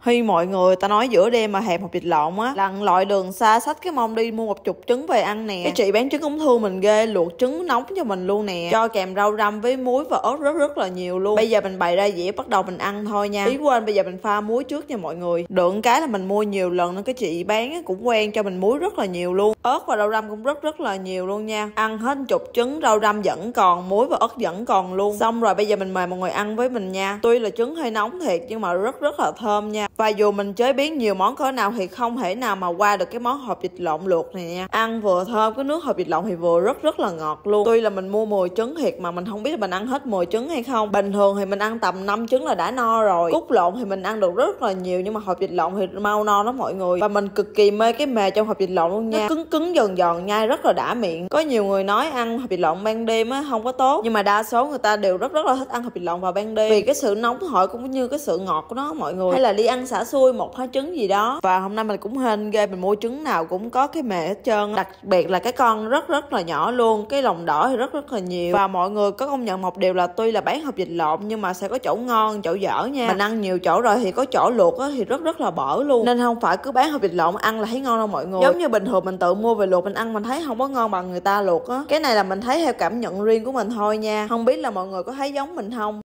Huy mọi người, ta nói giữa đêm mà hẹp một vịt lộn á Lần loại đường xa sách cái mông đi mua một chục trứng về ăn nè Cái chị bán trứng ung thư mình ghê, luộc trứng nóng cho mình luôn nè Cho kèm rau răm với muối và ớt rất rất là nhiều luôn Bây giờ mình bày ra dĩa bắt đầu mình ăn thôi nha Ý quên bây giờ mình pha muối trước nha mọi người Đựng cái là mình mua nhiều lần nên cái chị bán cũng quen cho mình muối rất là nhiều luôn Ớt và rau răm cũng rất rất là nhiều luôn nha Ăn hết chục trứng, rau răm vẫn còn, muối và ớt vẫn còn luôn Xong rồi bây giờ mình mời mọi người ăn với mình nha Tuy là trứng hơi nóng thiệt nhưng mà rất rất là thơm nha và dù mình chế biến nhiều món cỡ nào thì không thể nào mà qua được cái món hộp vịt lộn luộc này nha ăn vừa thơm cái nước hộp vịt lộn thì vừa rất rất là ngọt luôn tuy là mình mua 10 trứng thiệt mà mình không biết là mình ăn hết 10 trứng hay không bình thường thì mình ăn tầm 5 trứng là đã no rồi cút lộn thì mình ăn được rất là nhiều nhưng mà hộp vịt lộn thì mau no lắm mọi người và mình cực kỳ mê cái mề trong hộp vịt lộn luôn nha nó cứng cứng giòn giòn nhai rất là đã miệng có nhiều người nói ăn hộp vịt lộn ban đêm á không có tốt nhưng mà đa số người ta đều rất rất là thích ăn hộp vịt lộn vào ban đêm vì cái sự nóng hổi cũng như cái sự ngọt của nó mọi người hay là đi ăn ăn xả xui một hóa trứng gì đó và hôm nay mình cũng hên ghê mình mua trứng nào cũng có cái mẹ hết trơn đặc biệt là cái con rất rất là nhỏ luôn cái lòng đỏ thì rất rất là nhiều và mọi người có công nhận một điều là tuy là bán hộp dịch lộn nhưng mà sẽ có chỗ ngon chỗ dở nha mình ăn nhiều chỗ rồi thì có chỗ luộc á thì rất rất là bở luôn nên không phải cứ bán hộp vịt lộn ăn là thấy ngon đâu mọi người giống như bình thường mình tự mua về luộc mình ăn mình thấy không có ngon bằng người ta luộc á cái này là mình thấy theo cảm nhận riêng của mình thôi nha không biết là mọi người có thấy giống mình không